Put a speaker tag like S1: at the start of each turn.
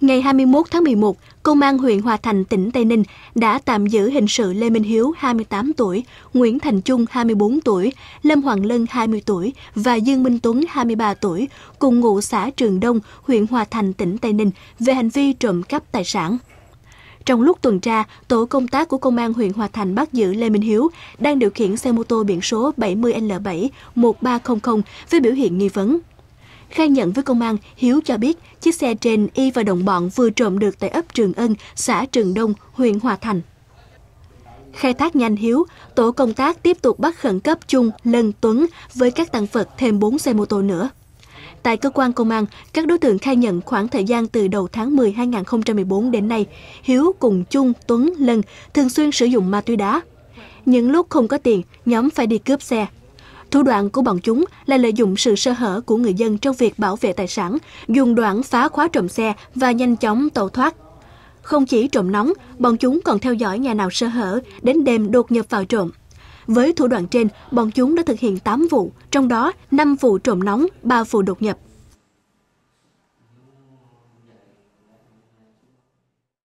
S1: Ngày 21 tháng 11, Công an huyện Hòa Thành, tỉnh Tây Ninh đã tạm giữ hình sự Lê Minh Hiếu, 28 tuổi, Nguyễn Thành Trung, 24 tuổi, Lâm Hoàng Lân, 20 tuổi và Dương Minh Tuấn, 23 tuổi, cùng ngụ xã Trường Đông, huyện Hòa Thành, tỉnh Tây Ninh về hành vi trộm cắp tài sản. Trong lúc tuần tra, tổ công tác của công an huyện Hòa Thành bắt giữ Lê Minh Hiếu đang điều khiển xe mô tô biển số 70L7 1300 với biểu hiện nghi vấn. Khai nhận với công an, Hiếu cho biết chiếc xe trên y và đồng bọn vừa trộm được tại ấp Trường Ân, xã Trường Đông, huyện Hòa Thành. Khai thác nhanh Hiếu, tổ công tác tiếp tục bắt khẩn cấp Chung, Lân, Tuấn với các tăng vật thêm 4 xe mô tô nữa. Tại cơ quan công an, các đối tượng khai nhận khoảng thời gian từ đầu tháng 10 2014 đến nay, Hiếu cùng Chung, Tuấn, Lân thường xuyên sử dụng ma túy đá. Những lúc không có tiền, nhóm phải đi cướp xe, Thủ đoạn của bọn chúng là lợi dụng sự sơ hở của người dân trong việc bảo vệ tài sản, dùng đoạn phá khóa trộm xe và nhanh chóng tẩu thoát. Không chỉ trộm nóng, bọn chúng còn theo dõi nhà nào sơ hở, đến đêm đột nhập vào trộm. Với thủ đoạn trên, bọn chúng đã thực hiện 8 vụ, trong đó 5 vụ trộm nóng, 3 vụ đột nhập.